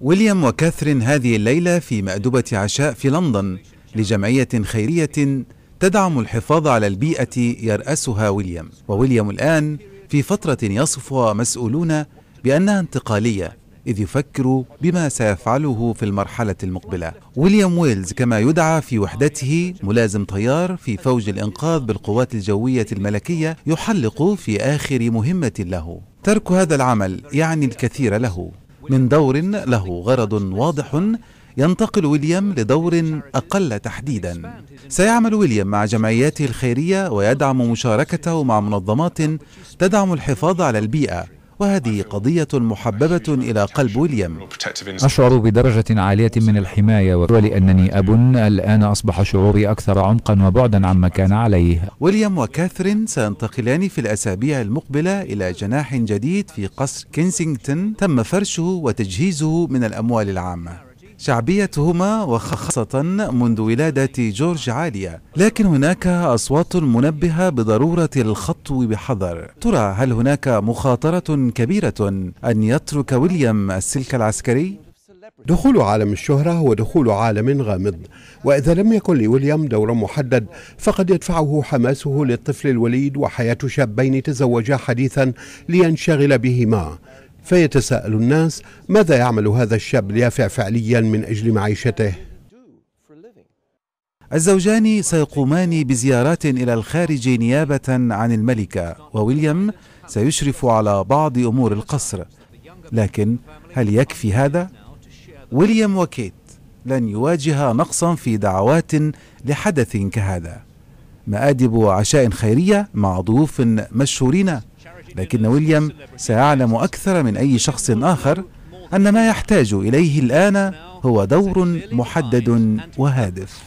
ويليام وكاثرين هذه الليلة في مأدبة عشاء في لندن لجمعية خيرية تدعم الحفاظ على البيئة يرأسها ويليام وويليام الآن في فترة يصفها مسؤولون بأنها انتقالية إذ يفكر بما سيفعله في المرحلة المقبلة ويليام ويلز كما يدعى في وحدته ملازم طيار في فوج الإنقاذ بالقوات الجوية الملكية يحلق في آخر مهمة له ترك هذا العمل يعني الكثير له من دور له غرض واضح ينتقل ويليام لدور أقل تحديدا سيعمل ويليام مع جمعياته الخيرية ويدعم مشاركته مع منظمات تدعم الحفاظ على البيئة وهذه قضية محببة إلى قلب ويليام أشعر بدرجة عالية من الحماية ولأنني أب الآن أصبح شعوري أكثر عمقا وبعدا عما كان عليه ويليام وكاثرين سينتقلان في الأسابيع المقبلة إلى جناح جديد في قصر كينسينغتون تم فرشه وتجهيزه من الأموال العامة شعبيتهما وخاصة منذ ولادة جورج عالية لكن هناك أصوات منبهة بضرورة الخطو بحذر ترى هل هناك مخاطرة كبيرة أن يترك ويليام السلك العسكري؟ دخول عالم الشهرة هو دخول عالم غامض وإذا لم يكن لويليام دور محدد فقد يدفعه حماسه للطفل الوليد وحياة شابين تزوجا حديثا لينشغل بهما فيتساءل الناس ماذا يعمل هذا الشاب اليافع فعليا من أجل معيشته الزوجان سيقومان بزيارات إلى الخارج نيابة عن الملكة وويليام سيشرف على بعض أمور القصر لكن هل يكفي هذا؟ ويليام وكيت لن يواجه نقصا في دعوات لحدث كهذا مآدب عشاء خيرية مع ضيوف مشهورين لكن ويليام سيعلم أكثر من أي شخص آخر أن ما يحتاج إليه الآن هو دور محدد وهادف.